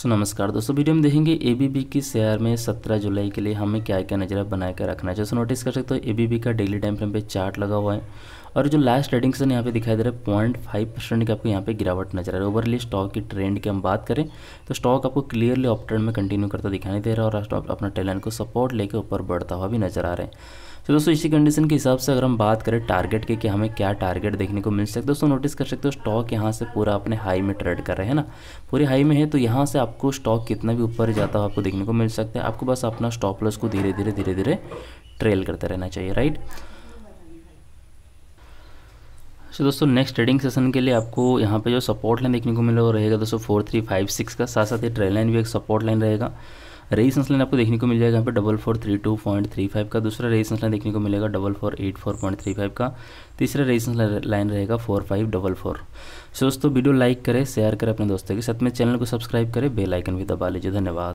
सो so, नमस्कार दोस्तों video में देखेंगे एबीबी की शेयर में 17 जुलाई के लिए हमें क्या क्या नजरा बनाए कर रखना है जैसे नोटिस कर सकते हो एबीबी का डेली टाइम फ्रेम पे चार्ट लगा हुआ है और जो लास्ट ट्रेडिंग सेशन यहाँ पे दिखाई दे रहा है पॉइंट फाइव परसेंट की आपको यहाँ पे गिरावट नजर आ रही है ओवरली स्टॉक की ट्रेंड की हम बात करें तो स्टॉक आपको क्लियरली ऑप ट्रेंड में कंटिन्यू करता दिखाई दे रहा है और अपना टैलेंट को सपोर्ट लेकर ऊपर बढ़ता हुआ भी नजर आ रहा है तो दोस्तों इसी कंडीशन के हिसाब से अगर हम बात करें टारगेट के कि हमें क्या टारगेट देखने को मिल सकता है दोस्तों नोटिस कर सकते हो स्टॉक यहाँ से पूरा अपने हाई में ट्रेड कर रहे हैं ना पूरे हाई में है तो यहाँ से आपको स्टॉक कितना भी ऊपर जाता हो आपको देखने को मिल सकता है आपको बस अपना स्टॉप लॉस को धीरे धीरे धीरे धीरे ट्रेल करते रहना चाहिए राइट तो दोस्तों नेक्स्ट ट्रेडिंग सेशन के लिए आपको यहाँ पे जो सपोर्ट लाइन देखने को मिलेगा रहेगा दोस्तों फोर थ्री फाइव सिक्स का साथ साथ ही ट्रेल लाइन भी एक सपोर्ट लाइन रहेगा रेजिस्टेंस लाइन आपको देखने को मिल जाएगा यहाँ पे double four three two point three five का दूसरा रेजिस्टेंस लाइन देखने को मिलेगा double four eight four point three five का तीसरा रेजिस्टेंस लाइन रहेगा four five double four so दोस्तों वीडियो लाइक करें शेयर करें अपने दोस्तों के साथ में चैनल को सब्सक्राइब करें बेलाइकन भी दबा लीजिए धन्यवाद